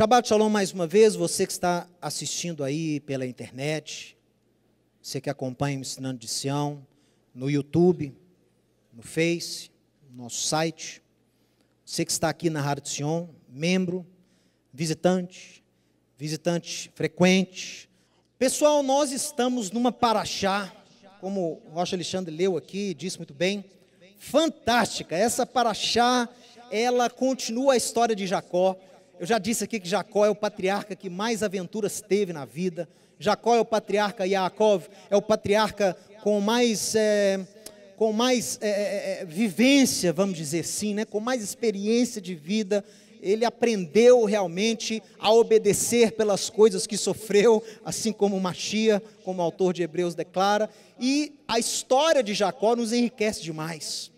Shabbat Shalom mais uma vez, você que está assistindo aí pela internet, você que acompanha o Ensinando de Sião, no YouTube, no Face, no nosso site, você que está aqui na Rádio Sion, membro, visitante, visitante frequente. Pessoal, nós estamos numa paraxá, como o Rocha Alexandre leu aqui, disse muito bem, fantástica. Essa paraxá, ela continua a história de Jacó eu já disse aqui que Jacó é o patriarca que mais aventuras teve na vida. Jacó é o patriarca, Yaakov é o patriarca com mais, é, com mais é é, é, é, vivência, vamos dizer assim, né? com mais experiência de vida. Ele aprendeu realmente a obedecer pelas coisas que sofreu, assim como Machia, como o autor de Hebreus declara. E a história de Jacó nos enriquece demais.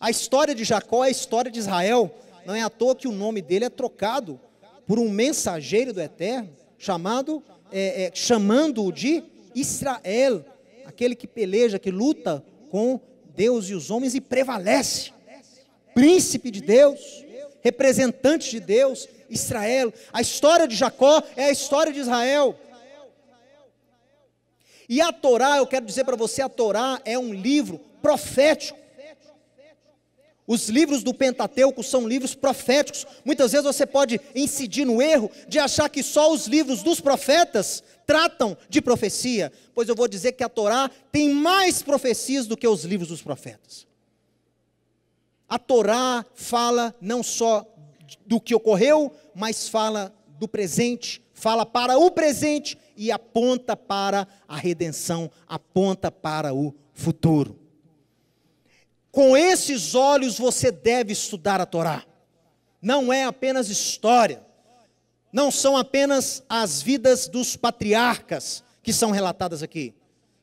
A história de Jacó é a história de Israel. Não é à toa que o nome dele é trocado por um mensageiro do Eterno, chamado, é, é, chamando-o de Israel, aquele que peleja, que luta com Deus e os homens e prevalece. Príncipe de Deus, representante de Deus, Israel. A história de Jacó é a história de Israel. E a Torá, eu quero dizer para você, a Torá é um livro profético os livros do Pentateuco são livros proféticos. Muitas vezes você pode incidir no erro de achar que só os livros dos profetas tratam de profecia, pois eu vou dizer que a Torá tem mais profecias do que os livros dos profetas. A Torá fala não só do que ocorreu, mas fala do presente, fala para o presente e aponta para a redenção, aponta para o futuro. Com esses olhos você deve estudar a Torá. Não é apenas história. Não são apenas as vidas dos patriarcas que são relatadas aqui.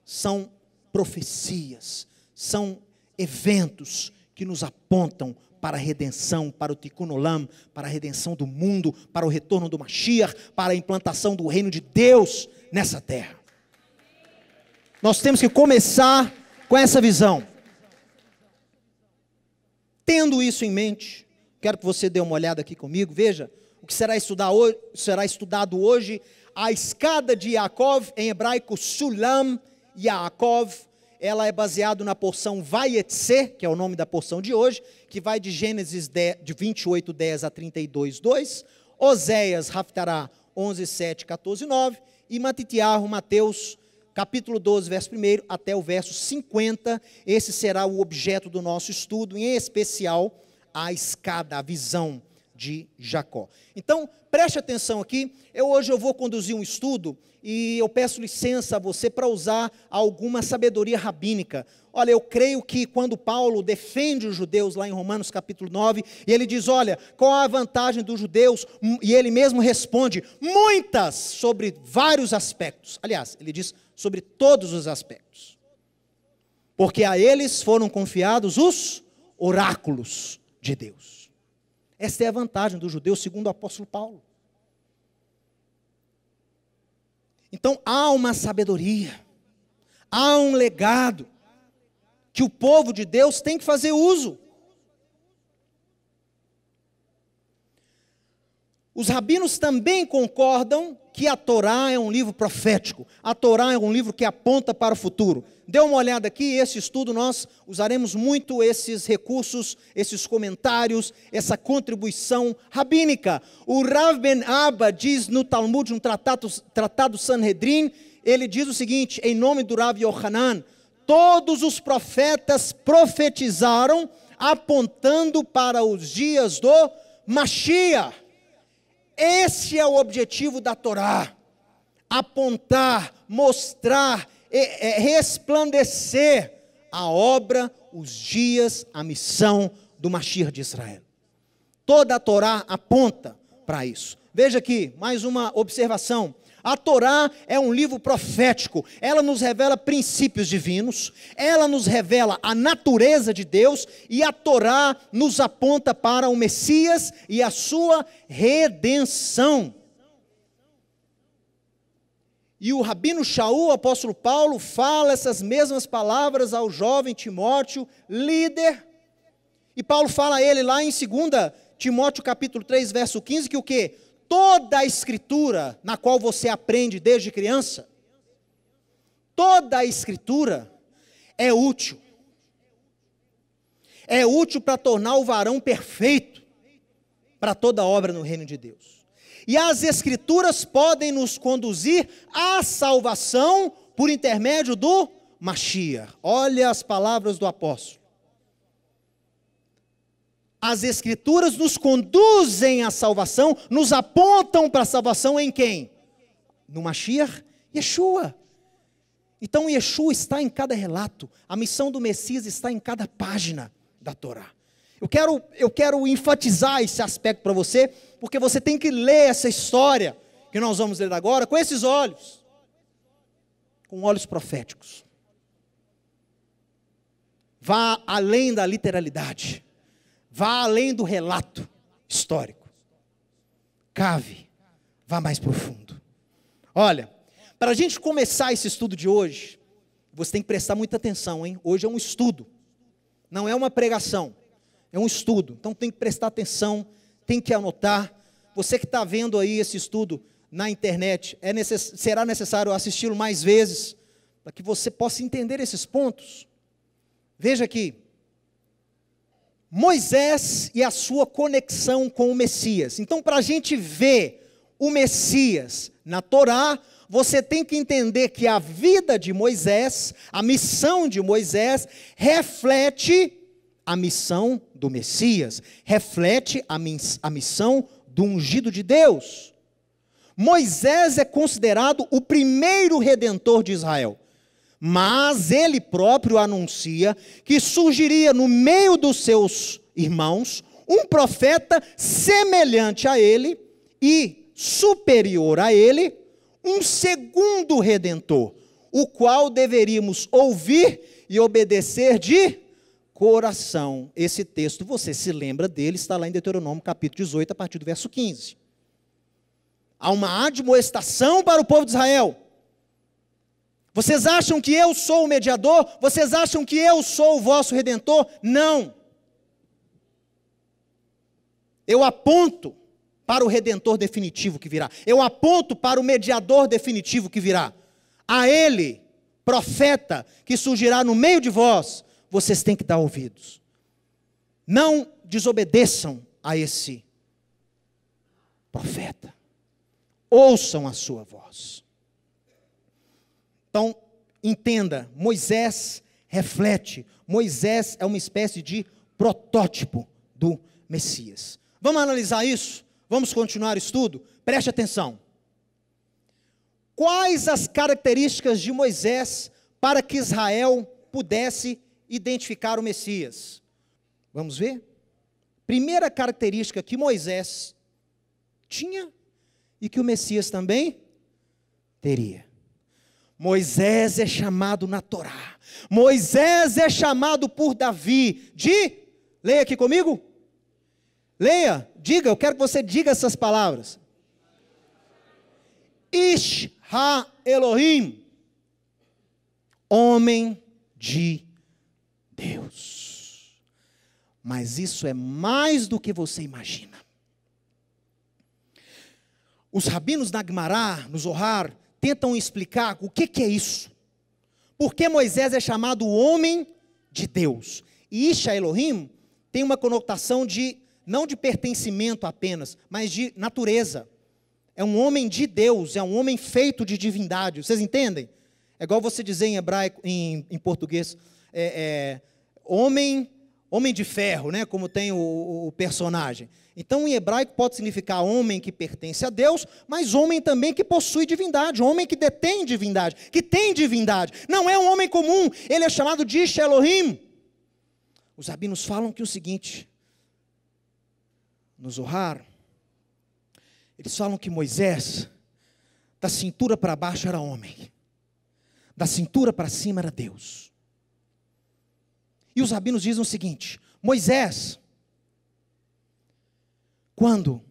São profecias, são eventos que nos apontam para a redenção, para o Tikkun Olam, para a redenção do mundo, para o retorno do Mashiach, para a implantação do reino de Deus nessa terra. Nós temos que começar com essa visão. Tendo isso em mente, quero que você dê uma olhada aqui comigo. Veja o que será, hoje, será estudado hoje: a escada de Yaakov, em hebraico Sulam Yaakov. Ela é baseada na porção Vayetse, que é o nome da porção de hoje, que vai de Gênesis 10, de 28, 10 a 32, 2, Oséias, Raftará 11, 7, 14, 9 e Matitiarro, Mateus capítulo 12, verso 1 até o verso 50. Esse será o objeto do nosso estudo, em especial a escada, a visão de Jacó. Então, preste atenção aqui. Eu hoje eu vou conduzir um estudo e eu peço licença a você para usar alguma sabedoria rabínica. Olha, eu creio que quando Paulo defende os judeus lá em Romanos capítulo 9, e ele diz: "Olha, qual a vantagem dos judeus?" E ele mesmo responde: "Muitas sobre vários aspectos". Aliás, ele diz: sobre todos os aspectos. Porque a eles foram confiados os oráculos de Deus. Esta é a vantagem do judeu, segundo o apóstolo Paulo. Então há uma sabedoria, há um legado que o povo de Deus tem que fazer uso. Os rabinos também concordam que a Torá é um livro profético. A Torá é um livro que aponta para o futuro. Dê uma olhada aqui, esse estudo nós usaremos muito esses recursos, esses comentários, essa contribuição rabínica. O Rav Ben Abba diz no Talmud, um tratado, tratado Sanhedrin, ele diz o seguinte, em nome do Rav Yohanan, todos os profetas profetizaram apontando para os dias do Mashiach. Esse é o objetivo da Torá: apontar, mostrar, resplandecer a obra, os dias, a missão do Machir de Israel. Toda a Torá aponta para isso. Veja aqui mais uma observação a Torá é um livro profético, ela nos revela princípios divinos, ela nos revela a natureza de Deus e a Torá nos aponta para o Messias e a sua redenção. E o rabino Shaul, o apóstolo Paulo, fala essas mesmas palavras ao jovem Timóteo, líder. E Paulo fala a ele lá em 2 Timóteo capítulo 3, verso 15, que o quê? toda a escritura na qual você aprende desde criança, toda a escritura é útil. É útil para tornar o varão perfeito para toda obra no reino de Deus. E as escrituras podem nos conduzir à salvação por intermédio do Machia. Olha as palavras do apóstolo. As Escrituras nos conduzem à salvação, nos apontam para a salvação em quem? No Mashiach, Yeshua. Então Yeshua está em cada relato, a missão do Messias está em cada página da Torá. Eu quero, eu quero enfatizar esse aspecto para você, porque você tem que ler essa história que nós vamos ler agora com esses olhos com olhos proféticos. Vá além da literalidade. Vá além do relato histórico. Cave. Vá mais profundo. Olha, para a gente começar esse estudo de hoje, você tem que prestar muita atenção, hein? Hoje é um estudo, não é uma pregação, é um estudo. Então tem que prestar atenção, tem que anotar. Você que está vendo aí esse estudo na internet, é necess... será necessário assisti-lo mais vezes para que você possa entender esses pontos. Veja aqui, Moisés e a sua conexão com o Messias. Então, para a gente ver o Messias na Torá, você tem que entender que a vida de Moisés, a missão de Moisés, reflete a missão do Messias, reflete a, miss a missão do ungido de Deus. Moisés é considerado o primeiro redentor de Israel. Mas ele próprio anuncia que surgiria no meio dos seus irmãos um profeta semelhante a ele e superior a ele, um segundo redentor, o qual deveríamos ouvir e obedecer de coração. Esse texto, você se lembra dele, está lá em Deuteronômio capítulo 18, a partir do verso 15. Há uma admoestação para o povo de Israel. Vocês acham que eu sou o mediador? Vocês acham que eu sou o vosso redentor? Não. Eu aponto para o redentor definitivo que virá. Eu aponto para o mediador definitivo que virá. A ele, profeta, que surgirá no meio de vós, vocês têm que dar ouvidos. Não desobedeçam a esse profeta. Ouçam a sua voz. Então, entenda: Moisés reflete, Moisés é uma espécie de protótipo do Messias. Vamos analisar isso? Vamos continuar o estudo? Preste atenção. Quais as características de Moisés para que Israel pudesse identificar o Messias? Vamos ver? Primeira característica que Moisés tinha e que o Messias também teria. Moisés é chamado na Torá. Moisés é chamado por Davi de. Leia aqui comigo. Leia, diga, eu quero que você diga essas palavras. Ish ha Elohim, homem de Deus. Mas isso é mais do que você imagina. Os rabinos da Gmará, no Zohar, tentam explicar o que, que é isso. Por que Moisés é chamado homem de Deus? E Isha Elohim tem uma conotação de, não de pertencimento apenas, mas de natureza. É um homem de Deus, é um homem feito de divindade. Vocês entendem? É igual você dizer em hebraico, em, em português, é, é, homem homem de ferro, né, como tem o, o, personagem. Então, em hebraico pode significar homem que pertence a Deus, mas homem também que possui divindade, homem que detém divindade, que tem divindade. Não é um homem comum, ele é chamado de Ish Elohim. Os rabinos falam que é o seguinte, no Zohar, eles falam que Moisés, da cintura para baixo era homem, da cintura para cima era Deus. E os rabinos dizem o seguinte: Moisés, quando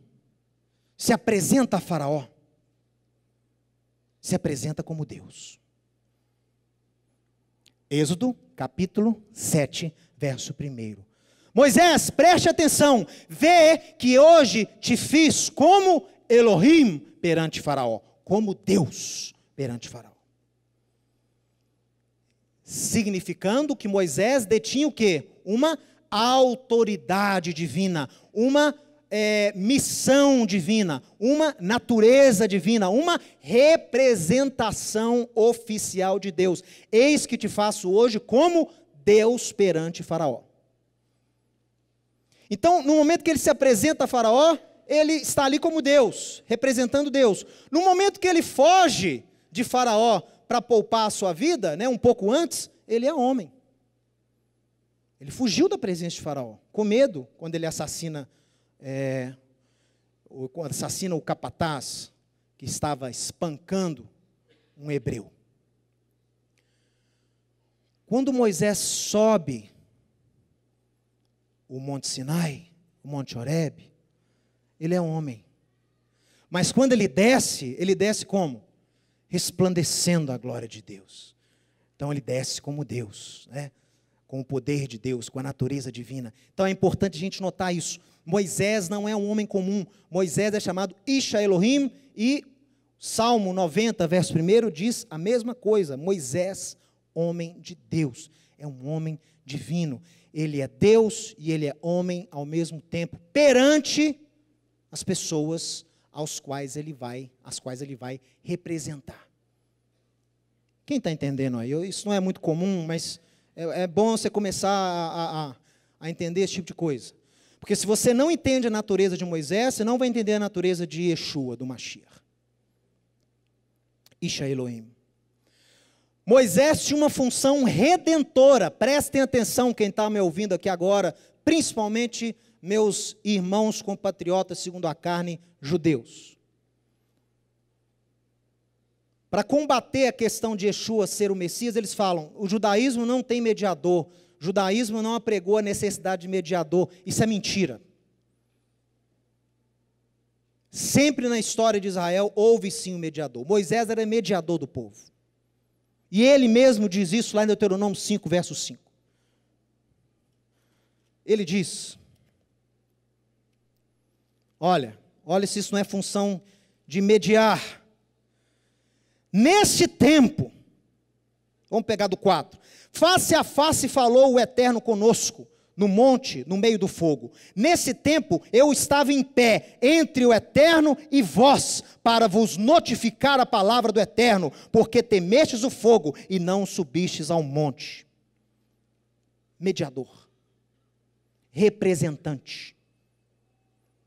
se apresenta a Faraó, se apresenta como Deus. Êxodo, capítulo 7, verso 1. Moisés, preste atenção, vê que hoje te fiz como Elohim perante Faraó, como Deus perante Faraó significando que Moisés detinha o quê? Uma autoridade divina, uma é, missão divina, uma natureza divina, uma representação oficial de Deus. Eis que te faço hoje como Deus perante Faraó. Então, no momento que ele se apresenta a Faraó, ele está ali como Deus, representando Deus. No momento que ele foge de Faraó, para poupar a sua vida, né, um pouco antes, ele é homem. Ele fugiu da presença de Faraó, com medo, quando ele assassina, é, o, assassina o capataz que estava espancando um hebreu. Quando Moisés sobe o Monte Sinai, o Monte Horeb, ele é homem. Mas quando ele desce, ele desce como? resplandecendo a glória de Deus. Então ele desce como Deus, né? com o poder de Deus, com a natureza divina. Então é importante a gente notar isso. Moisés não é um homem comum. Moisés é chamado Isha Elohim e Salmo 90, verso 1 diz a mesma coisa. Moisés, homem de Deus, é um homem divino. Ele é Deus e ele é homem ao mesmo tempo, perante as pessoas aos quais ele vai, as quais ele vai representar. Quem está entendendo aí? Eu, isso não é muito comum, mas é, é bom você começar a, a, a entender esse tipo de coisa. Porque se você não entende a natureza de Moisés, você não vai entender a natureza de Yeshua, do Mashiach. Isha Elohim. Moisés tinha uma função redentora. Prestem atenção, quem está me ouvindo aqui agora, principalmente meus irmãos compatriotas, segundo a carne, judeus. Para combater a questão de Yeshua ser o Messias, eles falam: o judaísmo não tem mediador, o judaísmo não apregou a necessidade de mediador. Isso é mentira. Sempre na história de Israel houve sim um mediador. Moisés era mediador do povo. E ele mesmo diz isso lá em Deuteronômio 5, verso 5. Ele diz: Olha, olha se isso não é função de mediar Neste tempo, vamos pegar do 4. Face a face falou o Eterno conosco, no monte, no meio do fogo. Nesse tempo eu estava em pé entre o Eterno e vós, para vos notificar a palavra do Eterno, porque temestes o fogo e não subistes ao monte. Mediador, representante.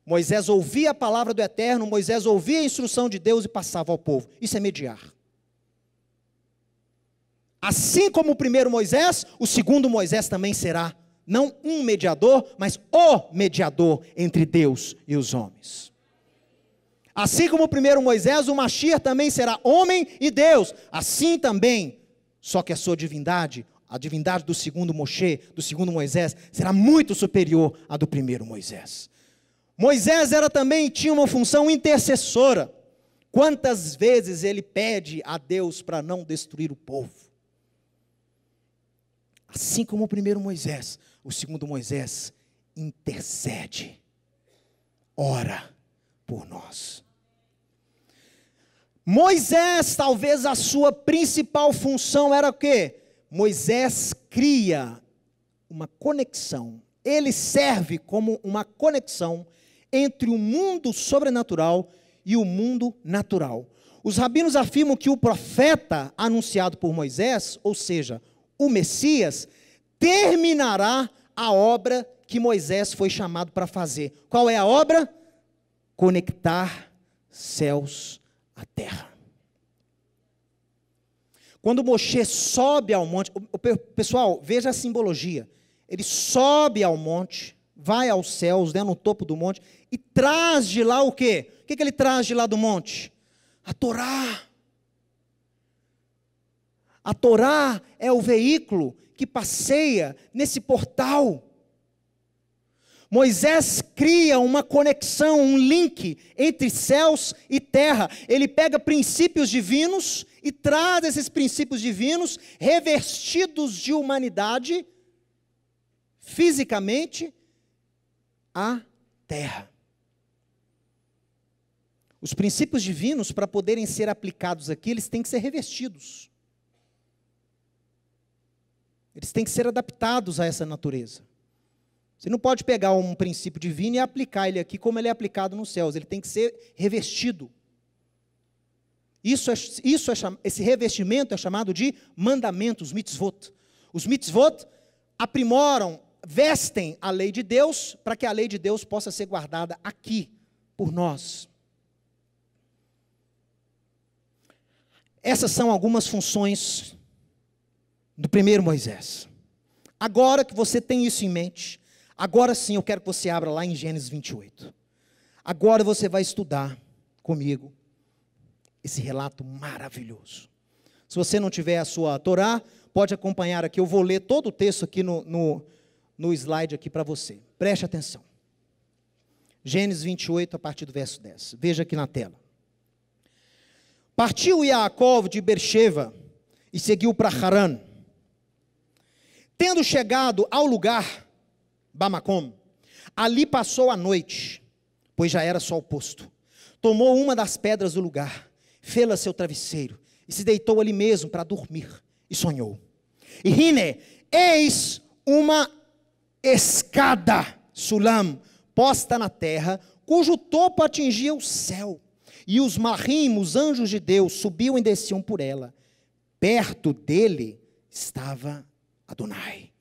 Moisés ouvia a palavra do Eterno, Moisés ouvia a instrução de Deus e passava ao povo. Isso é mediar. Assim como o primeiro Moisés, o segundo Moisés também será, não um mediador, mas o mediador entre Deus e os homens. Assim como o primeiro Moisés, o Machir também será homem e Deus. Assim também, só que a sua divindade, a divindade do segundo Moshe, do segundo Moisés, será muito superior à do primeiro Moisés. Moisés era também tinha uma função intercessora. Quantas vezes ele pede a Deus para não destruir o povo? Assim como o primeiro Moisés, o segundo Moisés intercede, ora por nós. Moisés, talvez a sua principal função era o quê? Moisés cria uma conexão. Ele serve como uma conexão entre o mundo sobrenatural e o mundo natural. Os rabinos afirmam que o profeta anunciado por Moisés, ou seja, o Messias, terminará a obra que Moisés foi chamado para fazer. Qual é a obra? Conectar céus à terra. Quando Moisés sobe ao monte, pessoal, veja a simbologia. Ele sobe ao monte, vai aos céus, né, no topo do monte, e traz de lá o quê? O que, que ele traz de lá do monte? A Torá. A Torá é o veículo que passeia nesse portal. Moisés cria uma conexão, um link entre céus e terra. Ele pega princípios divinos e traz esses princípios divinos revestidos de humanidade, fisicamente, à terra. Os princípios divinos, para poderem ser aplicados aqui, eles têm que ser revestidos. Eles têm que ser adaptados a essa natureza. Você não pode pegar um princípio divino e aplicar ele aqui como ele é aplicado nos céus. Ele tem que ser revestido. Isso é, isso é, esse revestimento é chamado de mandamentos, mitzvot. Os mitzvot aprimoram, vestem a lei de Deus para que a lei de Deus possa ser guardada aqui por nós. Essas são algumas funções do primeiro Moisés. Agora que você tem isso em mente, agora sim eu quero que você abra lá em Gênesis 28. Agora você vai estudar comigo esse relato maravilhoso. Se você não tiver a sua Torá, pode acompanhar aqui. Eu vou ler todo o texto aqui no, no, no slide aqui para você. Preste atenção. Gênesis 28, a partir do verso 10. Veja aqui na tela. Partiu Yaakov de Bercheva e seguiu para Haran. Tendo chegado ao lugar, Bamacom, ali passou a noite, pois já era sol posto. Tomou uma das pedras do lugar, fê-la seu travesseiro, e se deitou ali mesmo para dormir, e sonhou. E Rine, eis uma escada, Sulam, posta na terra, cujo topo atingia o céu. E os marrim, os anjos de Deus, subiam e desciam por ela. Perto dele estava Adonai.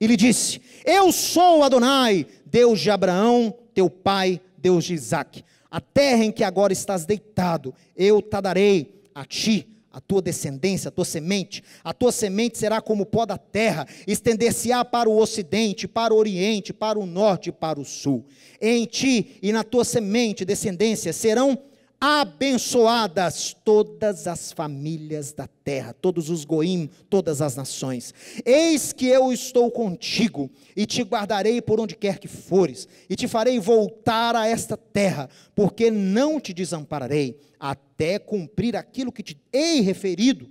ele disse: Eu sou Adonai, Deus de Abraão, teu pai, Deus de Isaac. A terra em que agora estás deitado, eu te darei a ti, a tua descendência, a tua semente. A tua semente será como o pó da terra, estender-se-á para o ocidente, para o oriente, para o norte e para o sul. Em ti e na tua semente, descendência, serão abençoadas todas as famílias da terra, todos os goim, todas as nações. Eis que eu estou contigo e te guardarei por onde quer que fores, e te farei voltar a esta terra, porque não te desampararei até cumprir aquilo que te hei referido.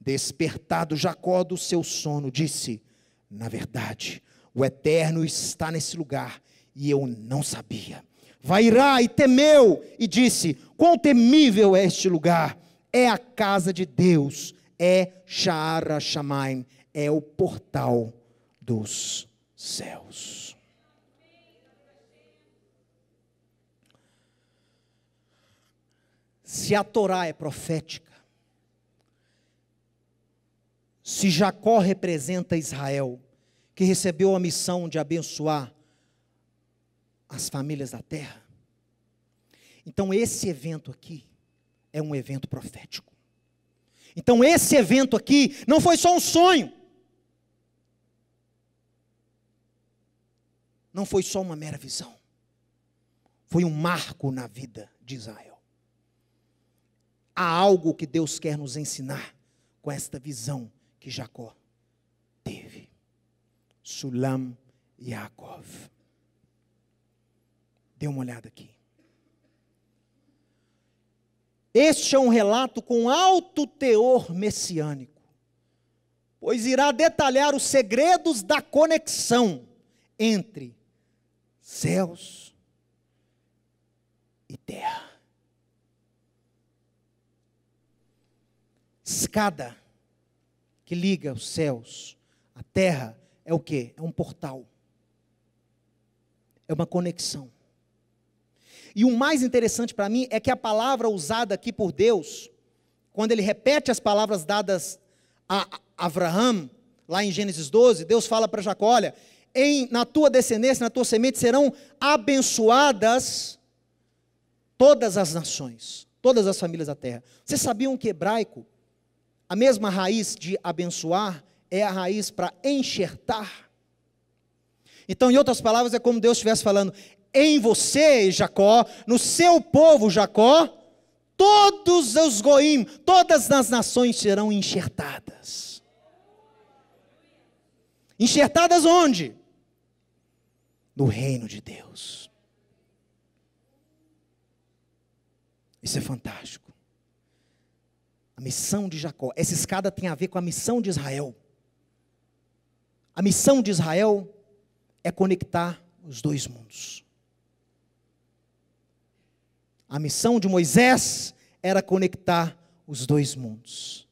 Despertado Jacó do seu sono, disse: Na verdade, o Eterno está nesse lugar, e eu não sabia. Vairá e temeu e disse: Quão temível é este lugar! É a casa de Deus, é Shaara Shamaim, é o portal dos céus. Se a Torá é profética, se Jacó representa Israel, que recebeu a missão de abençoar as famílias da terra. Então, esse evento aqui é um evento profético. Então, esse evento aqui não foi só um sonho, não foi só uma mera visão, foi um marco na vida de Israel. Há algo que Deus quer nos ensinar com esta visão que Jacó teve. Sulam Yaakov. Dê uma olhada aqui. Este é um relato com alto teor messiânico, pois irá detalhar os segredos da conexão entre céus e terra. Escada que liga os céus à terra é o que? É um portal. É uma conexão. E o mais interessante para mim é que a palavra usada aqui por Deus, quando ele repete as palavras dadas a Abraão, lá em Gênesis 12, Deus fala para Jacó: olha, em, na tua descendência, na tua semente, serão abençoadas todas as nações, todas as famílias da terra. Vocês sabiam que hebraico, a mesma raiz de abençoar, é a raiz para enxertar? Então, em outras palavras, é como Deus estivesse falando: em você, Jacó, no seu povo, Jacó, todos os goim, todas as nações serão enxertadas. Enxertadas onde? No reino de Deus. Isso é fantástico. A missão de Jacó. Essa escada tem a ver com a missão de Israel. A missão de Israel é conectar os dois mundos. A missão de Moisés era conectar os dois mundos.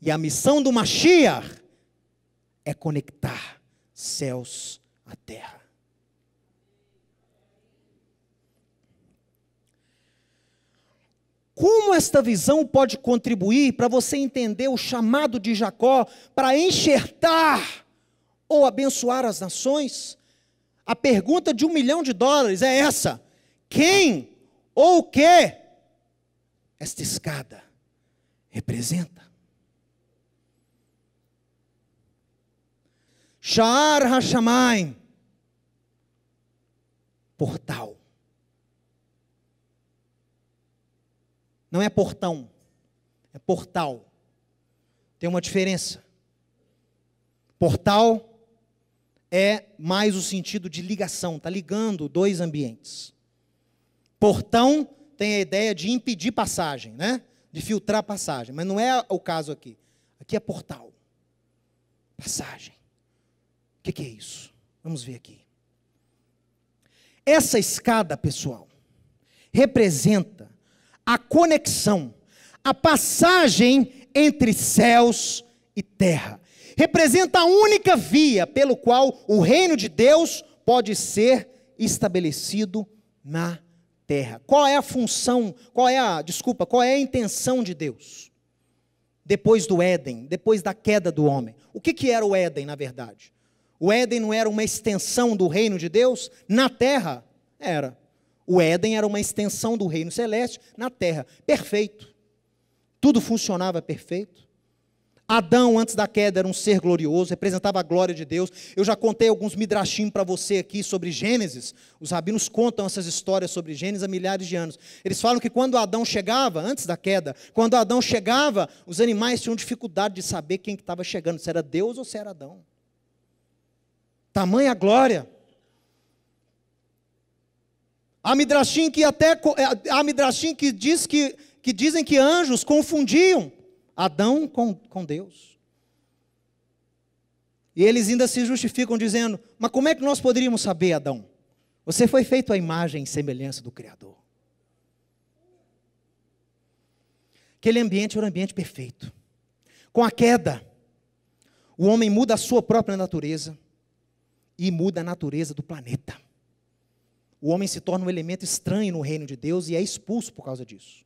E a missão do Mashiach é conectar céus à terra. Como esta visão pode contribuir para você entender o chamado de Jacó para enxertar ou abençoar as nações? A pergunta de um milhão de dólares é essa: quem ou o que esta escada representa. Sha'ar Hashamayim, portal. Não é portão, é portal. Tem uma diferença. Portal é mais o sentido de ligação, está ligando dois ambientes. Portão tem a ideia de impedir passagem, né? De filtrar passagem, mas não é o caso aqui. Aqui é portal. Passagem. O que, que é isso? Vamos ver aqui. Essa escada, pessoal, representa a conexão, a passagem entre céus e terra. Representa a única via pelo qual o reino de Deus pode ser estabelecido na terra terra. Qual é a função, qual é a, desculpa, qual é a intenção de Deus? Depois do Éden, depois da queda do homem. O que, que era o Éden, na verdade? O Éden não era uma extensão do reino de Deus na terra? Era. O Éden era uma extensão do reino celeste na terra. Perfeito. Tudo funcionava perfeito. Adão, antes da queda, era um ser glorioso, representava a glória de Deus. Eu já contei alguns midrashim para você aqui sobre Gênesis. Os rabinos contam essas histórias sobre Gênesis há milhares de anos. Eles falam que quando Adão chegava, antes da queda, quando Adão chegava, os animais tinham dificuldade de saber quem estava que chegando, se era Deus ou se era Adão. Tamanha glória. Há midrashim que até eh, há midrashim que diz que que dizem que anjos confundiam Adão com, com Deus. E eles ainda se justificam dizendo: Mas como é que nós poderíamos saber, Adão? Você foi feito à imagem e semelhança do Criador. Aquele ambiente era um ambiente perfeito. Com a queda, o homem muda a sua própria natureza e muda a natureza do planeta. O homem se torna um elemento estranho no reino de Deus e é expulso por causa disso.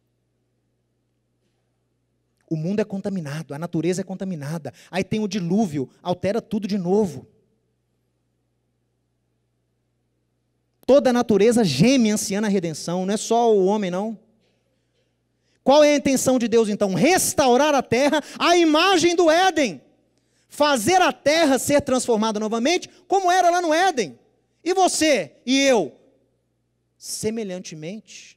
O mundo é contaminado, a natureza é contaminada. Aí tem o dilúvio, altera tudo de novo. Toda a natureza geme anciana a redenção, não é só o homem, não. Qual é a intenção de Deus então? Restaurar a terra à imagem do Éden. Fazer a terra ser transformada novamente, como era lá no Éden. E você e eu, semelhantemente.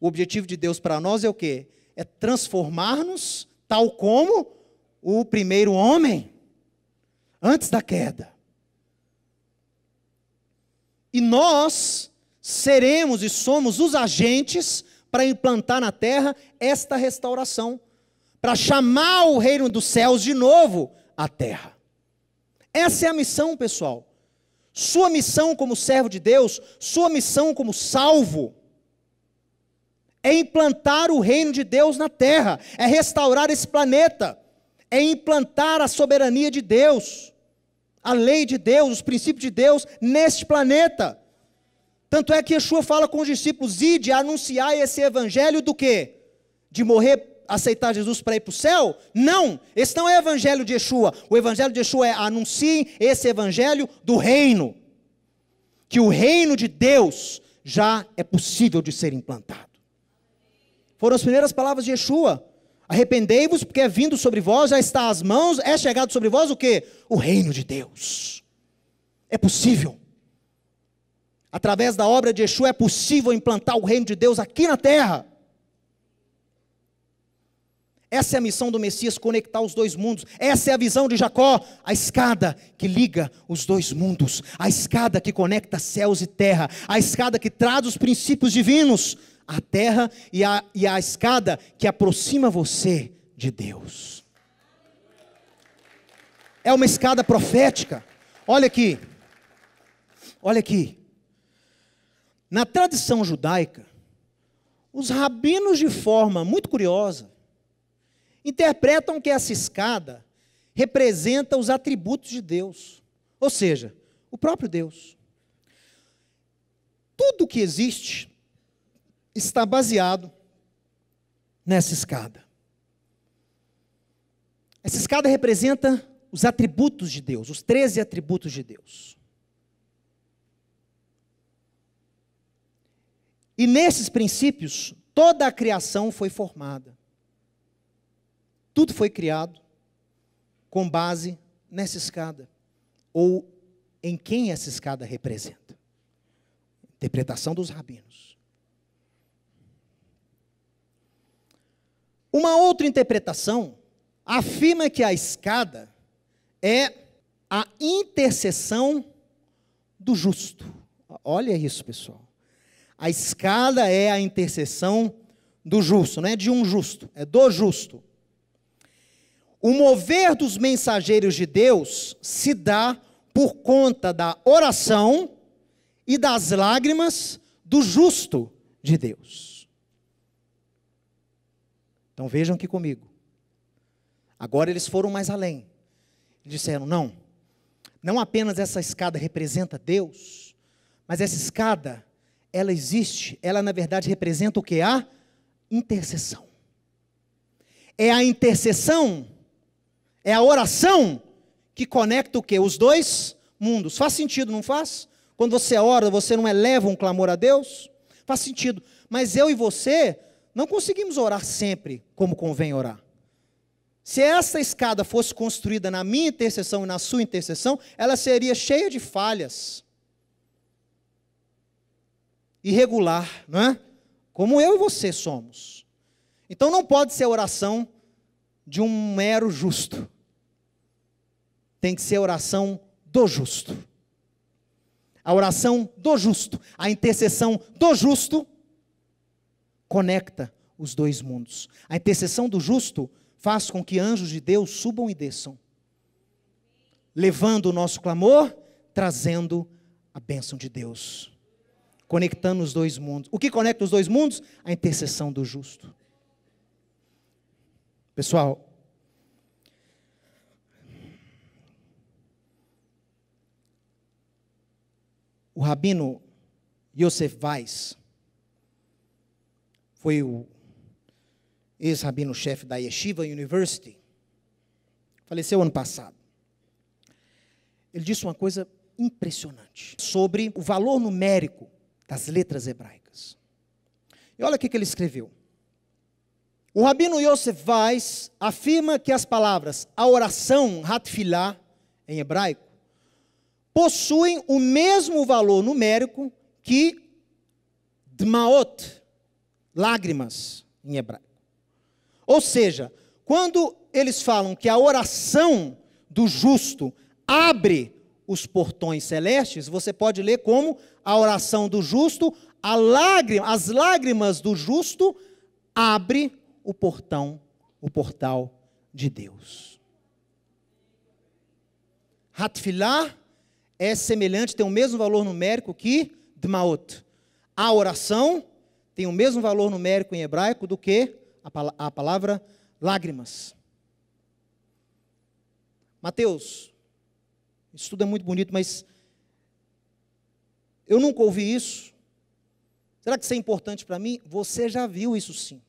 O objetivo de Deus para nós é o quê? É transformar-nos tal como o primeiro homem, antes da queda. E nós seremos e somos os agentes para implantar na terra esta restauração, para chamar o reino dos céus de novo à terra. Essa é a missão, pessoal. Sua missão como servo de Deus, sua missão como salvo é implantar o reino de Deus na terra, é restaurar esse planeta, é implantar a soberania de Deus, a lei de Deus, os princípios de Deus neste planeta. Tanto é que Yeshua fala com os discípulos: ide anunciar esse evangelho do quê? De morrer, aceitar Jesus para ir para o céu? Não, esse não é o evangelho de Yeshua. O evangelho de Yeshua é anunciem esse evangelho do reino. Que o reino de Deus já é possível de ser implantado. Foram as primeiras palavras de Yeshua. Arrependei-vos, porque é vindo sobre vós, já está às mãos, é chegado sobre vós o que? O reino de Deus. É possível. Através da obra de Yeshua é possível implantar o reino de Deus aqui na terra. Essa é a missão do Messias, conectar os dois mundos. Essa é a visão de Jacó, a escada que liga os dois mundos, a escada que conecta céus e terra, a escada que traz os princípios divinos a terra e a, e a escada que aproxima você de Deus. É uma escada profética. Olha aqui, olha aqui. Na tradição judaica, os rabinos, de forma muito curiosa, interpretam que essa escada representa os atributos de Deus, ou seja, o próprio Deus. Tudo que existe está baseado nessa escada. Essa escada representa os atributos de Deus, os 13 atributos de Deus. E nesses princípios, toda a criação foi formada. Tudo foi criado com base nessa escada, ou em quem essa escada representa. Interpretação dos rabinos. Uma outra interpretação afirma que a escada é a intercessão do justo. Olha isso, pessoal. A escada é a intercessão do justo, não é de um justo, é do justo. O mover dos mensageiros de Deus se dá por conta da oração e das lágrimas do justo de Deus. Então vejam aqui comigo. Agora eles foram mais além. Disseram: não, não apenas essa escada representa Deus, mas essa escada, ela existe, ela na verdade representa o que? A intercessão. É a intercessão, é a oração que conecta o que? Os dois mundos. Faz sentido, não faz? Quando você ora, você não eleva um clamor a Deus? Faz sentido. Mas eu e você não conseguimos orar sempre como convém orar. Se essa escada fosse construída na minha intercessão e na sua intercessão, ela seria cheia de falhas. Irregular, não é? Como eu e você somos. Então não pode ser oração de um mero justo. Tem que ser oração do justo. A oração do justo, a intercessão do justo conecta os dois mundos. A intercessão do justo faz com que anjos de Deus subam e desçam, levando o nosso clamor, trazendo a bênção de Deus, conectando os dois mundos. O que conecta os dois mundos? A intercessão do justo. Pessoal, o rabino Yosef Weiss, foi o ex-rabino-chefe da Yeshiva University, faleceu ano passado. Ele disse uma coisa impressionante sobre o valor numérico das letras hebraicas. E olha o que ele escreveu. O rabino Yosef Weiss afirma que as palavras a oração, ratfilá, em hebraico, possuem o mesmo valor numérico que dmaot, lágrimas em hebraico. Ou seja, quando eles falam que a oração do justo abre os portões celestes, você pode ler como a oração do justo, a lágrima, as lágrimas do justo abre o portão, o portal de Deus. Hatfilah é semelhante, tem o mesmo valor numérico que Dmaot. A oração tem o mesmo valor numérico em hebraico do que a, pal a palavra lágrimas. Mateus, isso tudo é muito bonito, mas eu nunca ouvi isso. Será que isso é importante para mim? Você já viu isso sim.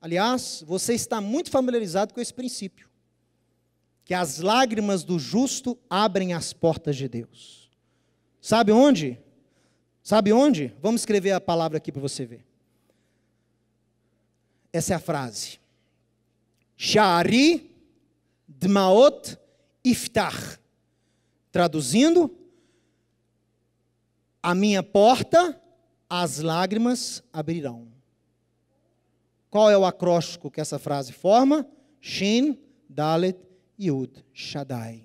Aliás, você está muito familiarizado com esse princípio. Que as lágrimas do justo abrem as portas de Deus. Sabe onde? Sabe onde? Vamos escrever a palavra aqui para você ver. Essa é a frase. Shari dmaot iftar. Traduzindo, a minha porta as lágrimas abrirão. Qual é o acróstico que essa frase forma? Shin, Dalet, Yud, Shaddai.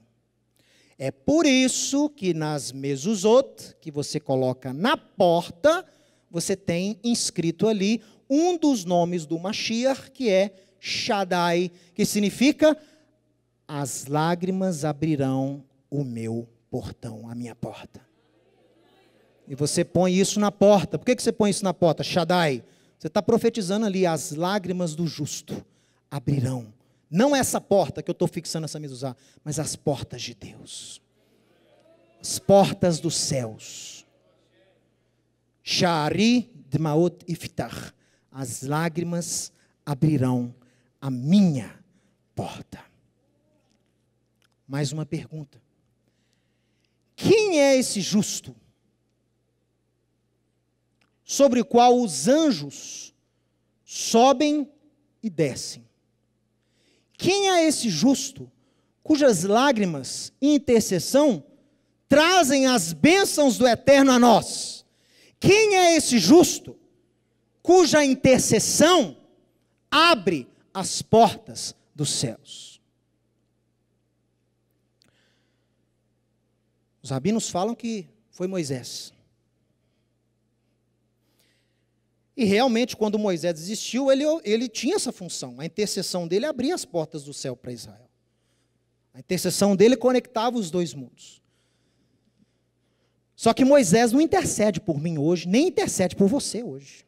É por isso que nas mesuzot, que você coloca na porta, você tem inscrito ali um dos nomes do Mashiach, que é Shaddai, que significa as lágrimas abrirão o meu portão, a minha porta. E você põe isso na porta. Por que, que você põe isso na porta? Shaddai. Você está profetizando ali, as lágrimas do justo abrirão não é essa porta que eu estou fixando essa mesa, mas as portas de Deus. As portas dos céus. Shari dmaot iftar. As lágrimas abrirão a minha porta. Mais uma pergunta. Quem é esse justo? Sobre o qual os anjos sobem e descem. Quem é esse justo cujas lágrimas e intercessão trazem as bênçãos do eterno a nós? Quem é esse justo cuja intercessão abre as portas dos céus? Os rabinos falam que foi Moisés. E realmente, quando Moisés existiu, ele, ele tinha essa função. A intercessão dele abria as portas do céu para Israel. A intercessão dele conectava os dois mundos. Só que Moisés não intercede por mim hoje, nem intercede por você hoje.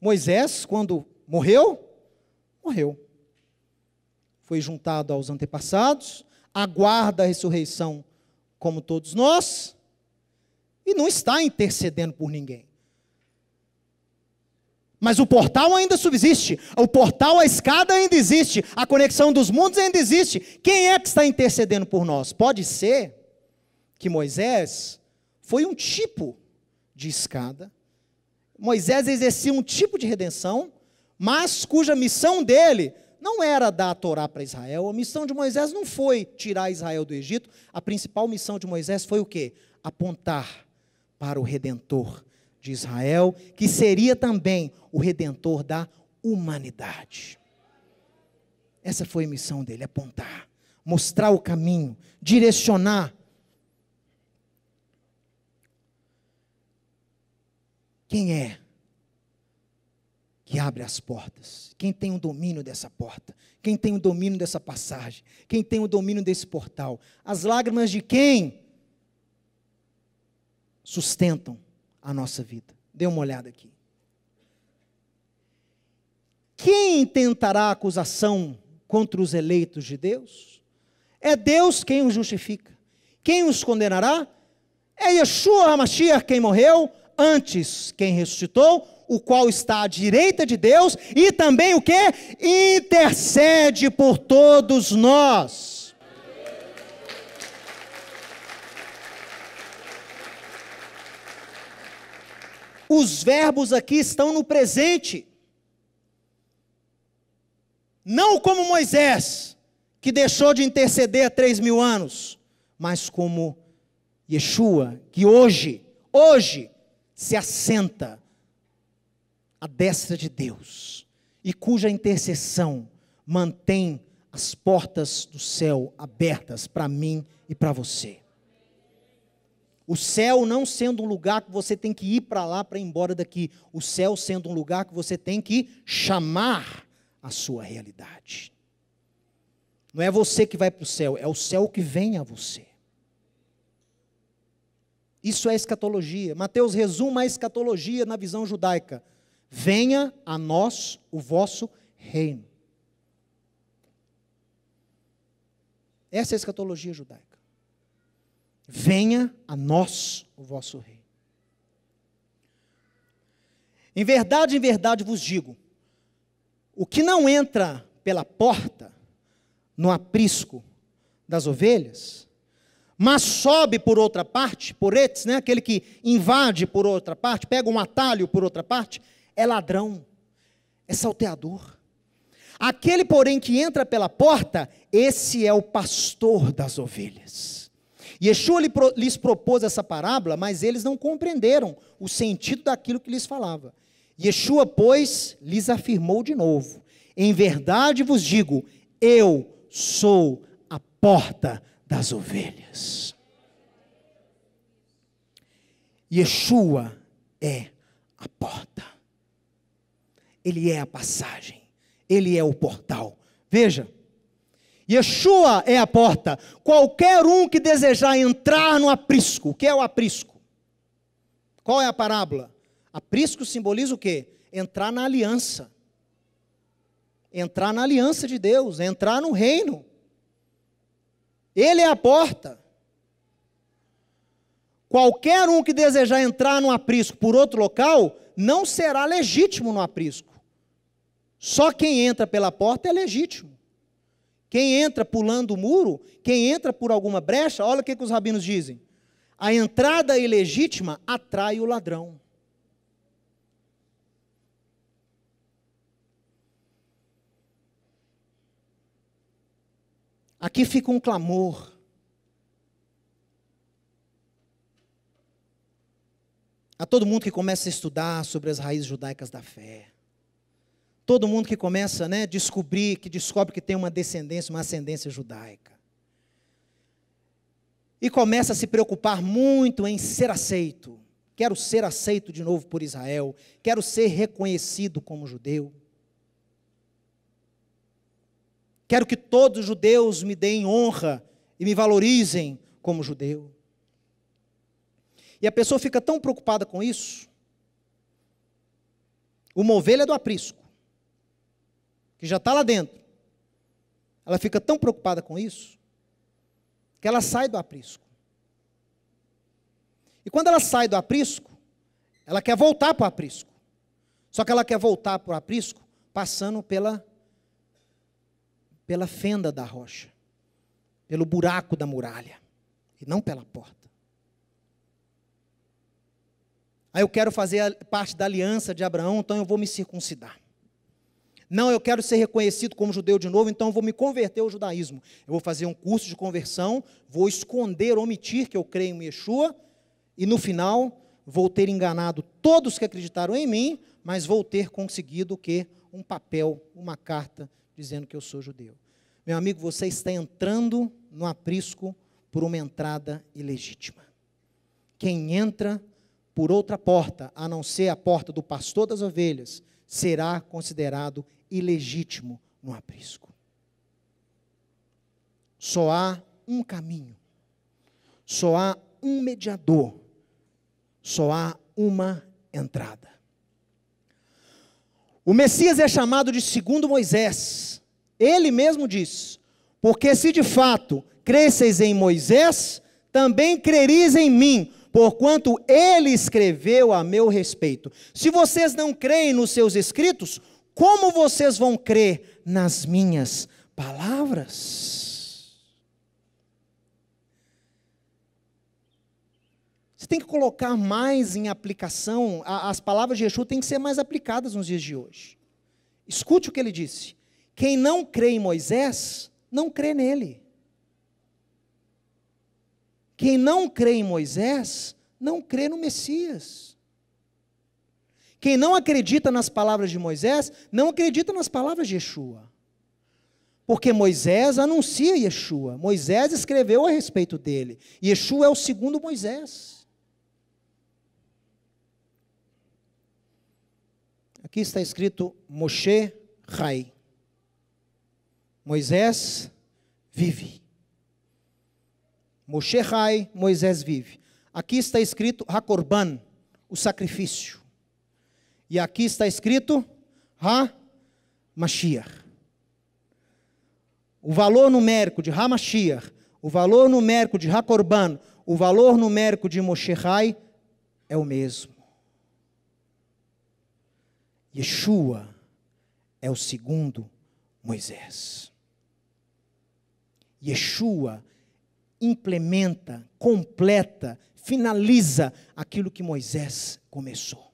Moisés, quando morreu, morreu. Foi juntado aos antepassados, aguarda a ressurreição como todos nós, e não está intercedendo por ninguém. Mas o portal ainda subsiste, o portal, a escada ainda existe, a conexão dos mundos ainda existe. Quem é que está intercedendo por nós? Pode ser que Moisés foi um tipo de escada. Moisés exercia um tipo de redenção, mas cuja missão dele não era dar a Torá para Israel. A missão de Moisés não foi tirar Israel do Egito. A principal missão de Moisés foi o quê? Apontar para o redentor de Israel, que seria também o redentor da humanidade. Essa foi a missão dele: apontar, mostrar o caminho, direcionar. Quem é que abre as portas? Quem tem o domínio dessa porta? Quem tem o domínio dessa passagem? Quem tem o domínio desse portal? As lágrimas de quem sustentam a nossa vida. Dê uma olhada aqui. Quem tentará acusação contra os eleitos de Deus? É Deus quem os justifica. Quem os condenará? É Yeshua Hamashiach quem morreu, antes quem ressuscitou, o qual está à direita de Deus e também o que? Intercede por todos nós. os verbos aqui estão no presente. Não como Moisés, que deixou de interceder há três mil anos, mas como Yeshua, que hoje, hoje, se assenta à destra de Deus e cuja intercessão mantém as portas do céu abertas para mim e para você. O céu não sendo um lugar que você tem que ir para lá para ir embora daqui. O céu sendo um lugar que você tem que chamar a sua realidade. Não é você que vai para o céu, é o céu que vem a você. Isso é escatologia. Mateus resuma a escatologia na visão judaica: venha a nós o vosso reino. Essa é a escatologia judaica. Venha a nós o vosso rei. Em verdade, em verdade vos digo: o que não entra pela porta, no aprisco das ovelhas, mas sobe por outra parte, por etes, né, aquele que invade por outra parte, pega um atalho por outra parte, é ladrão, é salteador. Aquele, porém, que entra pela porta, esse é o pastor das ovelhas. Yeshua lhes propôs essa parábola, mas eles não compreenderam o sentido daquilo que lhes falava. Yeshua, pois, lhes afirmou de novo: Em verdade vos digo, eu sou a porta das ovelhas. Yeshua é a porta. Ele é a passagem. Ele é o portal. Veja, Yeshua é a porta. Qualquer um que desejar entrar no aprisco. O que é o aprisco? Qual é a parábola? Aprisco simboliza o quê? Entrar na aliança. Entrar na aliança de Deus, entrar no reino. Ele é a porta. Qualquer um que desejar entrar no aprisco por outro local, não será legítimo no aprisco. Só quem entra pela porta é legítimo. Quem entra pulando o muro, quem entra por alguma brecha, olha o que, que os rabinos dizem. A entrada ilegítima atrai o ladrão. Aqui fica um clamor. A todo mundo que começa a estudar sobre as raízes judaicas da fé. Todo mundo que começa a né, descobrir, que descobre que tem uma descendência, uma ascendência judaica. E começa a se preocupar muito em ser aceito. Quero ser aceito de novo por Israel. Quero ser reconhecido como judeu. Quero que todos os judeus me deem honra e me valorizem como judeu. E a pessoa fica tão preocupada com isso. Uma ovelha do aprisco que já está lá dentro, ela fica tão preocupada com isso, que ela sai do aprisco. E quando ela sai do aprisco, ela quer voltar para o aprisco. Só que ela quer voltar para o aprisco passando pela, pela fenda da rocha, pelo buraco da muralha, e não pela porta. Aí eu quero fazer parte da aliança de Abraão, então eu vou me circuncidar. Não, eu quero ser reconhecido como judeu de novo, então eu vou me converter ao judaísmo. Eu vou fazer um curso de conversão, vou esconder, omitir que eu creio em Yeshua, e no final vou ter enganado todos que acreditaram em mim, mas vou ter conseguido o quê? Um papel, uma carta dizendo que eu sou judeu. Meu amigo, você está entrando no aprisco por uma entrada ilegítima. Quem entra por outra porta, a não ser a porta do pastor das ovelhas, será considerado ilegítimo no aprisco. Só há um caminho, só há um mediador, só há uma entrada. O Messias é chamado de segundo Moisés. Ele mesmo diz: Porque se de fato cresceis em Moisés, também creris em mim, porquanto ele escreveu a meu respeito. Se vocês não creem nos seus escritos, como vocês vão crer nas minhas palavras? Você tem que colocar mais em aplicação, as palavras de Yeshua têm que ser mais aplicadas nos dias de hoje. Escute o que ele disse: quem não crê em Moisés, não crê nele. Quem não crê em Moisés, não crê no Messias. Quem não acredita nas palavras de Moisés, não acredita nas palavras de Yeshua. Porque Moisés anuncia Yeshua. Moisés escreveu a respeito dele. Yeshua é o segundo Moisés. Aqui está escrito Moshe Rai. Moisés vive. Moshe Rai, Moisés vive. Aqui está escrito Hakorban, o sacrifício. E aqui está escrito Ramashiach. O valor numérico de Ramashiach, o valor numérico de ha o valor numérico de Moshe é o mesmo. Yeshua é o segundo Moisés. Yeshua implementa, completa, finaliza aquilo que Moisés começou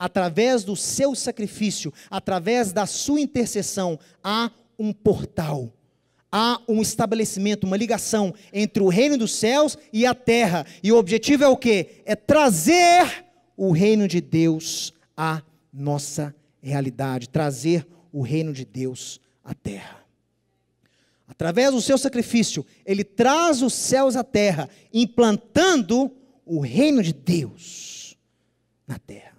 através do seu sacrifício, através da sua intercessão, há um portal, há um estabelecimento, uma ligação entre o reino dos céus e a terra. E o objetivo é o quê? É trazer o reino de Deus à nossa realidade, trazer o reino de Deus à terra. Através do seu sacrifício, ele traz os céus à terra, implantando o reino de Deus na terra.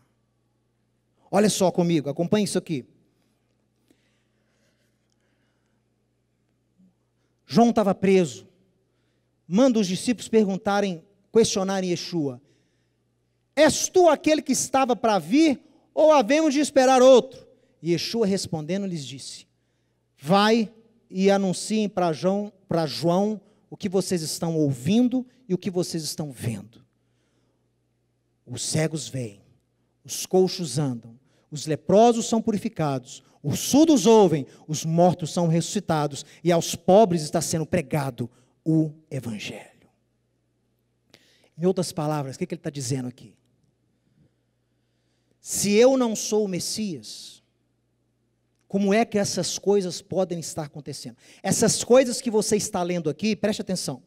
Olha só comigo, acompanhe isso aqui. João estava preso. Manda os discípulos perguntarem, questionarem Yeshua: És tu aquele que estava para vir ou havemos de esperar outro? Yeshua respondendo lhes disse: Vai e anunciem para João, para João o que vocês estão ouvindo e o que vocês estão vendo. Os cegos veem, os coxos andam, os leprosos são purificados, os surdos ouvem, os mortos são ressuscitados, e aos pobres está sendo pregado o Evangelho. Em outras palavras, o que, ele está dizendo aqui? Se eu não sou o Messias, como é que essas coisas podem estar acontecendo? Essas coisas que você está lendo aqui, preste atenção: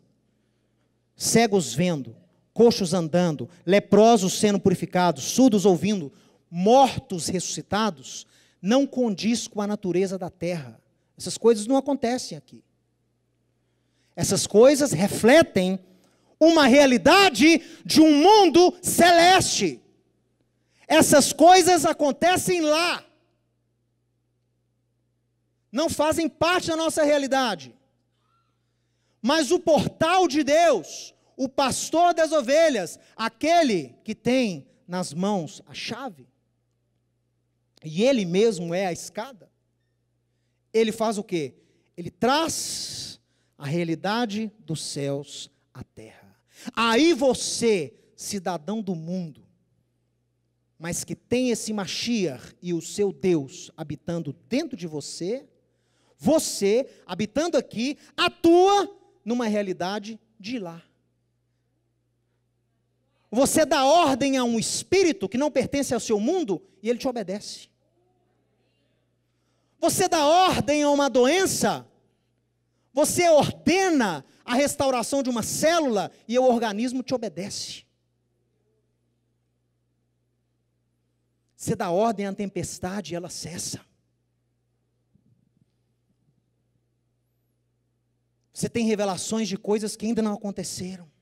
cegos vendo, coxos andando, leprosos sendo purificados, surdos ouvindo, mortos ressuscitados, não condiz com a natureza da terra. Essas coisas não acontecem aqui. Essas coisas refletem uma realidade de um mundo celeste. Essas coisas acontecem lá. Não fazem parte da nossa realidade. Mas o portal de Deus, o pastor das ovelhas, aquele que tem nas mãos a chave, e ele mesmo é a escada, ele faz o quê? Ele traz a realidade dos céus à terra. Aí você, cidadão do mundo, mas que tem esse Mashiach e o seu Deus habitando dentro de você, você, habitando aqui, atua numa realidade de lá. Você dá ordem a um espírito que não pertence ao seu mundo e ele te obedece. Você dá ordem a uma doença? Você ordena a restauração de uma célula e o organismo te obedece. Você dá ordem à tempestade e ela cessa. Você tem revelações de coisas que ainda não aconteceram.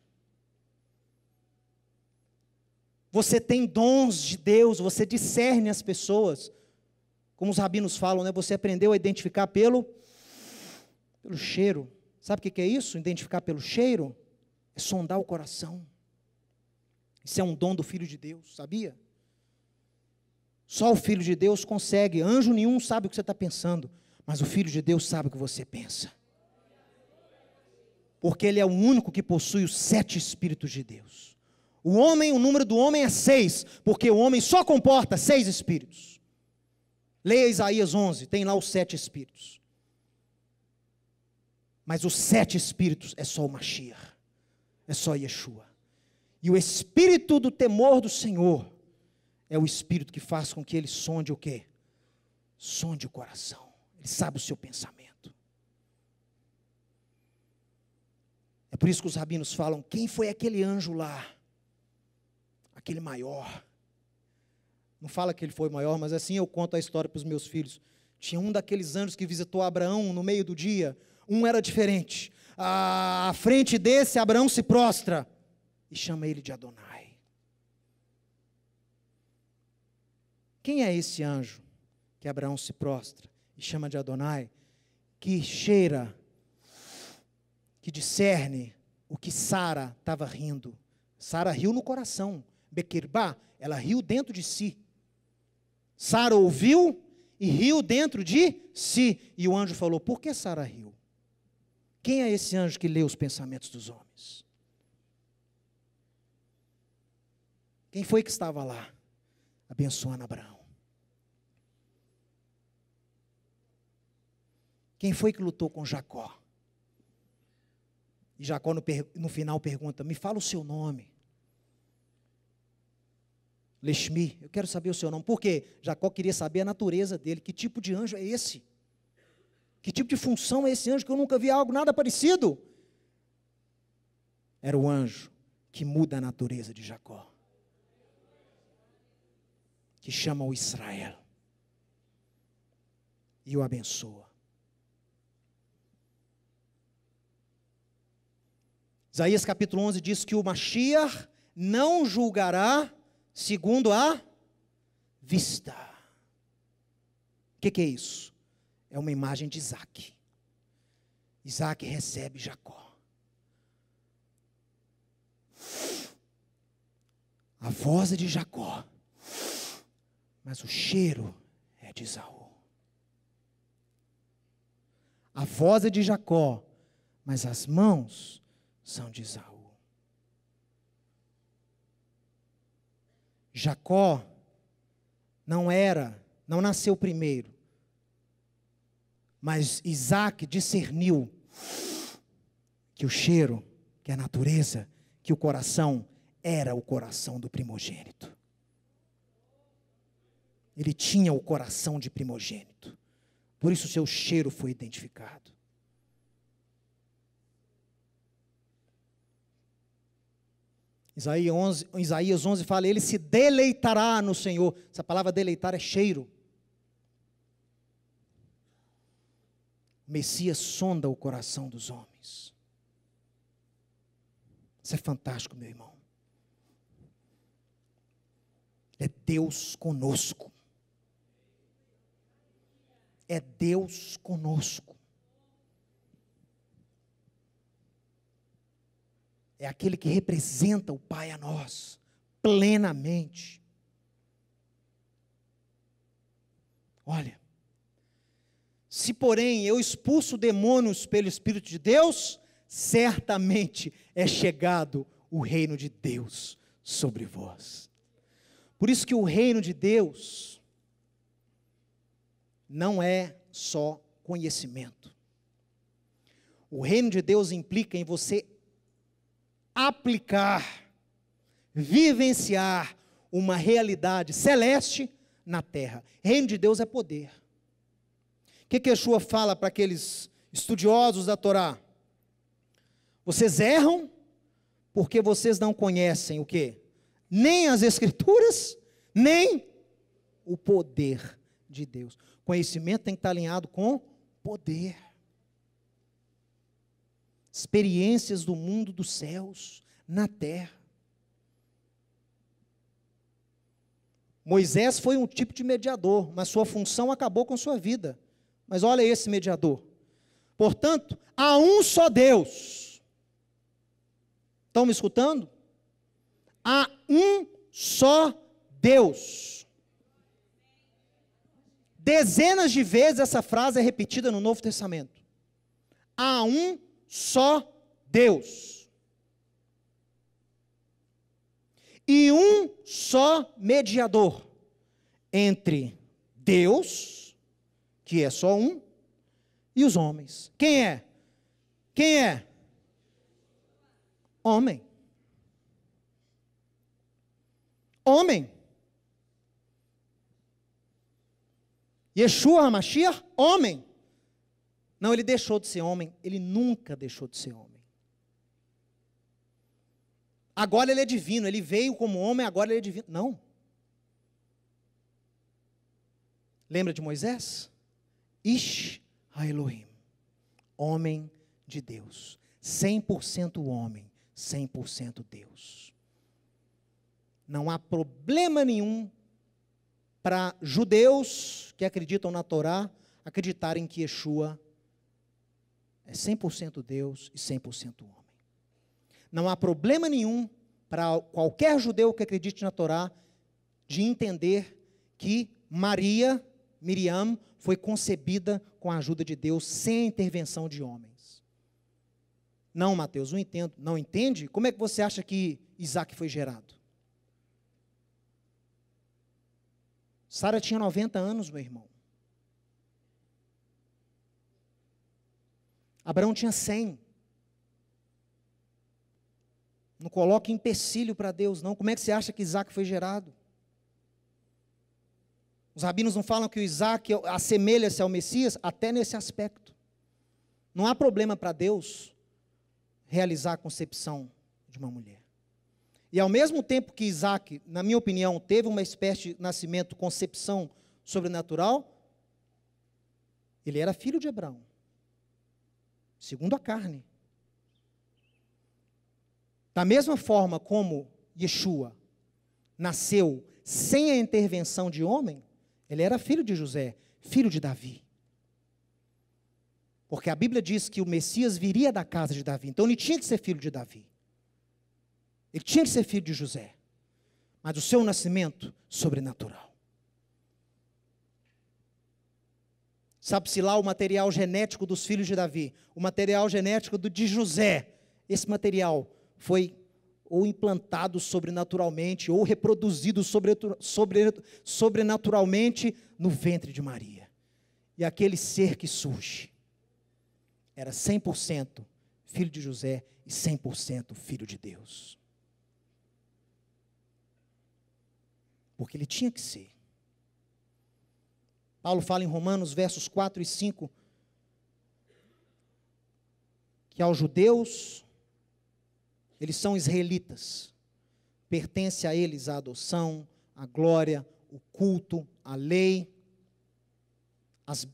Você tem dons de Deus, você discerne as pessoas. Como os rabinos falam, né? Você aprendeu a identificar pelo pelo cheiro. Sabe o que é isso? Identificar pelo cheiro é sondar o coração. Isso é um dom do Filho de Deus, sabia? Só o Filho de Deus consegue. Anjo nenhum sabe o que você está pensando, mas o Filho de Deus sabe o que você pensa. Porque ele é o único que possui os sete Espíritos de Deus. O homem, o número do homem é seis, porque o homem só comporta seis espíritos. Leia Isaías 11, tem lá os sete espíritos. Mas os sete espíritos é só o Mashiach, é só Yeshua. E o espírito do temor do Senhor é o espírito que faz com que ele sonde o quê? Sonde o coração. Ele sabe o seu pensamento. É por isso que os rabinos falam: quem foi aquele anjo lá? Aquele maior não fala que ele foi maior, mas assim eu conto a história para os meus filhos. Tinha um daqueles anjos que visitou Abraão no meio do dia. Um era diferente. À frente desse, Abraão se prostra e chama ele de Adonai. Quem é esse anjo que Abraão se prostra e chama de Adonai? Que cheira, que discerne o que Sara estava rindo. Sara riu no coração. Bequerba, ela riu dentro de si. Sara ouviu e riu dentro de si. E o anjo falou: Por que Sara riu? Quem é esse anjo que lê os pensamentos dos homens? Quem foi que estava lá abençoando Abraão? Quem foi que lutou com Jacó? E Jacó no, no final pergunta: Me fala o seu nome. Leshmi, eu quero saber o seu nome. Por quê? Jacó queria saber a natureza dele. Que tipo de anjo é esse? Que tipo de função é esse anjo que eu nunca vi algo nada parecido? Era o anjo que muda a natureza de Jacó. Que chama o Israel. E o abençoa. Isaías capítulo 11 diz que o Mashiach não julgará segundo a vista. O que, que é isso? É uma imagem de Isaac. Isaac recebe Jacó. A voz é de Jacó, mas o cheiro é de Isaú. A voz é de Jacó, mas as mãos são de Isaú. Jacó não era, não nasceu primeiro. Mas Isaac discerniu que o cheiro, que a natureza, que o coração era o coração do primogênito. Ele tinha o coração de primogênito. Por isso seu cheiro foi identificado. Isaías 11, Isaías 11 fala: Ele se deleitará no Senhor. Essa palavra deleitar é cheiro. Messias sonda o coração dos homens. Isso é fantástico, meu irmão. É Deus conosco. É Deus conosco. é aquele que representa o Pai a nós, plenamente. Olha, se porém eu expulso demônios pelo Espírito de Deus, certamente é chegado o reino de Deus sobre vós. Por isso que o reino de Deus não é só conhecimento. O reino de Deus implica em você aplicar, vivenciar uma realidade celeste na terra. Reino de Deus é poder. O que, Yeshua fala para aqueles estudiosos da Torá? Vocês erram porque vocês não conhecem o quê? Nem as escrituras, nem o poder de Deus. Conhecimento tem que estar alinhado com poder experiências do mundo dos céus na terra. Moisés foi um tipo de mediador, mas sua função acabou com sua vida. Mas olha esse mediador. Portanto, há um só Deus. Estão me escutando? Há um só Deus. Dezenas de vezes essa frase é repetida no Novo Testamento. Há um só Deus. E um só mediador entre Deus, que é só um, e os homens. Quem é? Quem é? Homem. Homem. Yeshua Hamashiach, homem. Não, ele deixou de ser homem, ele nunca deixou de ser homem. Agora ele é divino, ele veio como homem, agora ele é divino. Não. Lembra de Moisés? Ish a Elohim, homem de Deus, 100% homem, 100% Deus. Não há problema nenhum para judeus que acreditam na Torá acreditarem que Yeshua é 100% Deus e 100% homem. Não há problema nenhum para qualquer judeu que acredite na Torá de entender que Maria, Miriam, foi concebida com a ajuda de Deus, sem a intervenção de homens. Não, Mateus, não entendo. Não entende? Como é que você acha que Isaac foi gerado? Sara tinha 90 anos, meu irmão. Abraão tinha 100. Não coloque empecilho para Deus, não. Como é que você acha que Isaac foi gerado? Os rabinos não falam que o Isaac assemelha-se ao Messias, até nesse aspecto. Não há problema para Deus realizar a concepção de uma mulher. E ao mesmo tempo que Isaac, na minha opinião, teve uma espécie de nascimento, concepção sobrenatural, ele era filho de Abraão segundo a carne. Da mesma forma como Yeshua nasceu sem a intervenção de homem, ele era filho de José, filho de Davi. Porque a Bíblia diz que o Messias viria da casa de Davi, então ele tinha que ser filho de Davi. Ele tinha que ser filho de José. Mas o seu nascimento sobrenatural. Sabe-se lá o material genético dos filhos de Davi, o material genético do, de José. Esse material foi ou implantado sobrenaturalmente, ou reproduzido sobre, sobre, sobrenaturalmente no ventre de Maria. E aquele ser que surge era 100% filho de José e 100% filho de Deus. Porque ele tinha que ser. Paulo fala em Romanos, versos 4 e 5, que aos judeus, eles são israelitas, pertence a eles a adoção, a glória, o culto, a lei, as,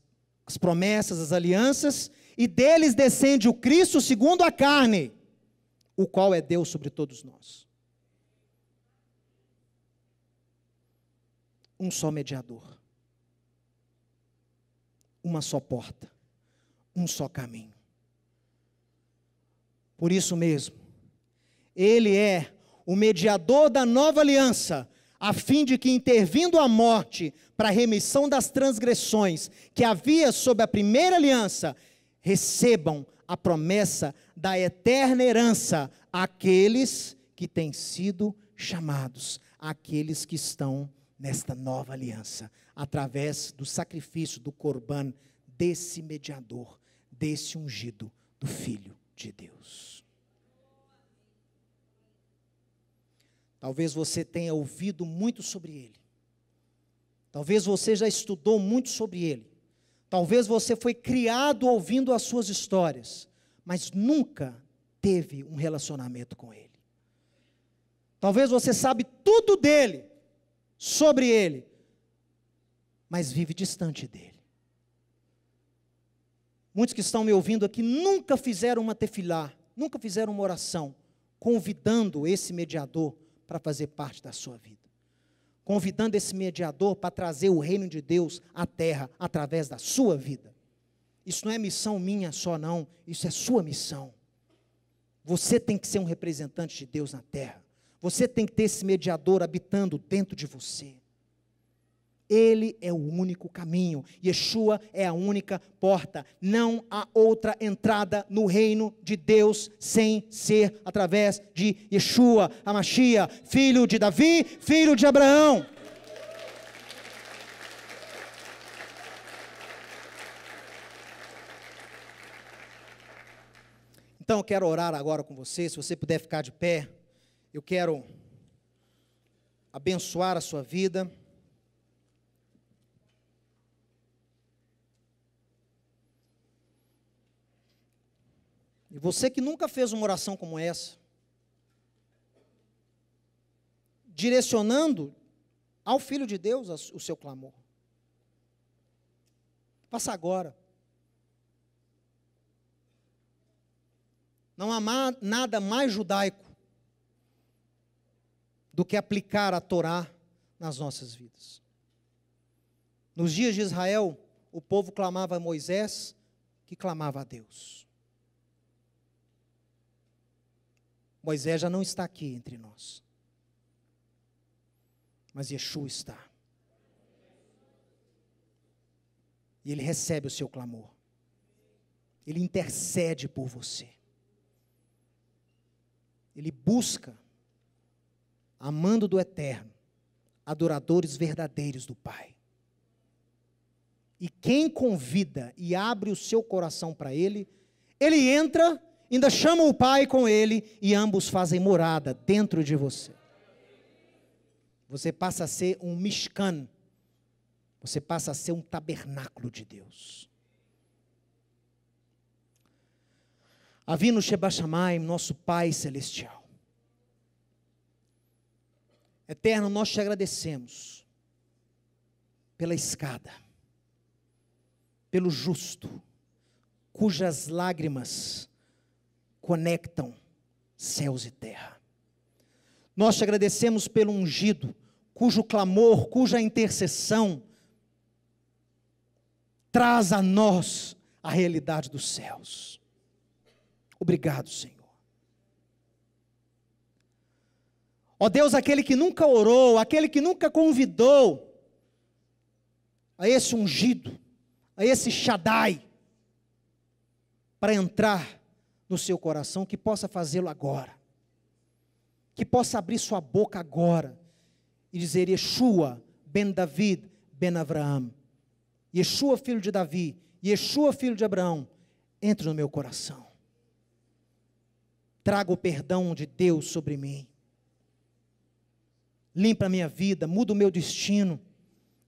as promessas, as alianças, e deles descende o Cristo segundo a carne, o qual é Deus sobre todos nós. Um só mediador uma só porta, um só caminho. Por isso mesmo, ele é o mediador da nova aliança, a fim de que, intervindo a morte para a remissão das transgressões que havia sob a primeira aliança, recebam a promessa da eterna herança aqueles que têm sido chamados, aqueles que estão nesta nova aliança, através do sacrifício do corban desse mediador, desse ungido, do Filho de Deus. Talvez você tenha ouvido muito sobre ele. Talvez você já estudou muito sobre ele. Talvez você foi criado ouvindo as suas histórias, mas nunca teve um relacionamento com ele. Talvez você sabe tudo dele, sobre ele, mas vive distante dele. Muitos que estão me ouvindo aqui nunca fizeram uma tefilá, nunca fizeram uma oração, convidando esse mediador para fazer parte da sua vida. Convidando esse mediador para trazer o reino de Deus à terra através da sua vida. Isso não é missão minha só, não. Isso é sua missão. Você tem que ser um representante de Deus na terra. Você tem que ter esse mediador habitando dentro de você. Ele é o único caminho. Yeshua é a única porta. Não há outra entrada no reino de Deus sem ser através de Yeshua, a Machia, filho de Davi, filho de Abraão. Então eu quero orar agora com você, se você puder ficar de pé, eu quero abençoar a sua vida. E você que nunca fez uma oração como essa, direcionando ao Filho de Deus o seu clamor. Faça agora. Não há nada mais judaico do que aplicar a Torá nas nossas vidas. Nos dias de Israel, o povo clamava a Moisés, que clamava a Deus. Moisés já não está aqui entre nós. Mas Yeshua está. E ele recebe o seu clamor. Ele intercede por você. Ele busca, amando do eterno, adoradores verdadeiros do Pai. E quem convida e abre o seu coração para ele, ele entra ainda chama o Pai com ele e ambos fazem morada dentro de você. Você passa a ser um mishkan. Você passa a ser um tabernáculo de Deus. Avino Shebashamayim, nosso Pai Celestial. Eterno, nós te agradecemos pela escada, pelo justo, cujas lágrimas conectam céus e terra. Nós te agradecemos pelo ungido, cujo clamor, cuja intercessão traz a nós a realidade dos céus. Obrigado, Senhor. Ó Deus, aquele que nunca orou, aquele que nunca convidou a esse ungido, a esse Shaddai, para entrar no seu coração, que possa fazê-lo agora. Que possa abrir sua boca agora e dizer: Yeshua, ben David, ben Abraão, Yeshua, filho de Davi. Yeshua, filho de Abraão. Entre no meu coração. Traga o perdão de Deus sobre mim. Limpa a minha vida, muda o meu destino.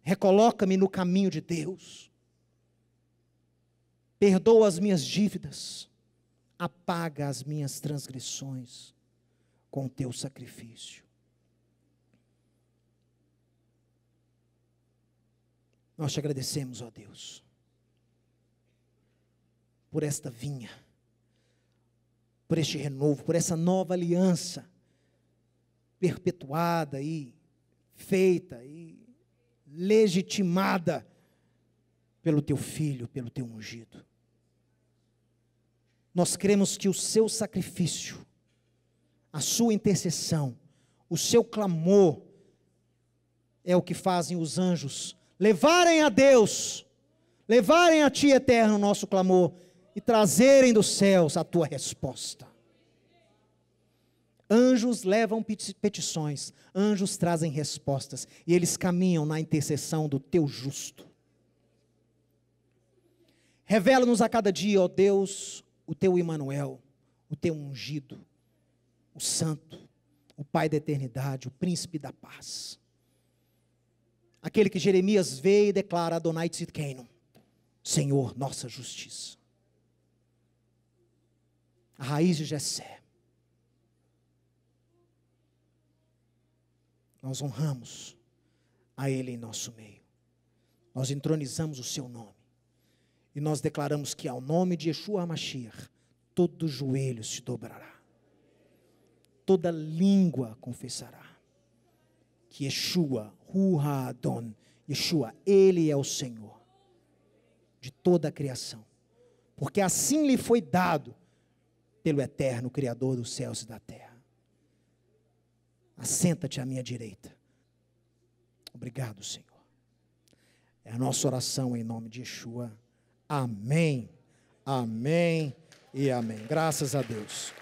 Recoloca-me no caminho de Deus. Perdoa as minhas dívidas apaga as minhas transgressões com o teu sacrifício. Nós te agradecemos, ó Deus, por esta vinha, por este renovo, por essa nova aliança perpetuada e feita e legitimada pelo teu filho, pelo teu ungido. Nós cremos que o seu sacrifício, a sua intercessão, o seu clamor, é o que fazem os anjos levarem a Deus, levarem a Ti eterno o nosso clamor e trazerem dos céus a Tua resposta. Anjos levam petições, anjos trazem respostas, e eles caminham na intercessão do Teu justo. Revela-nos a cada dia, ó Deus, o teu Emmanuel, o teu ungido, o santo, o pai da eternidade, o príncipe da paz. Aquele que Jeremias vê e declara Adonai Tzidkenu, Senhor, nossa justiça. A raiz de Jessé. Nós honramos a ele em nosso meio. Nós entronizamos o seu nome. E nós declaramos que ao nome de Yeshua Mashiach, todo joelho se dobrará, toda língua confessará que Yeshua, Ruhadon, Yeshua, Ele é o Senhor de toda a criação, porque assim lhe foi dado pelo eterno Criador dos céus e da terra. Assenta-te à minha direita. Obrigado, Senhor. É a nossa oração em nome de Yeshua. Amém. Amém e amém. Graças a Deus.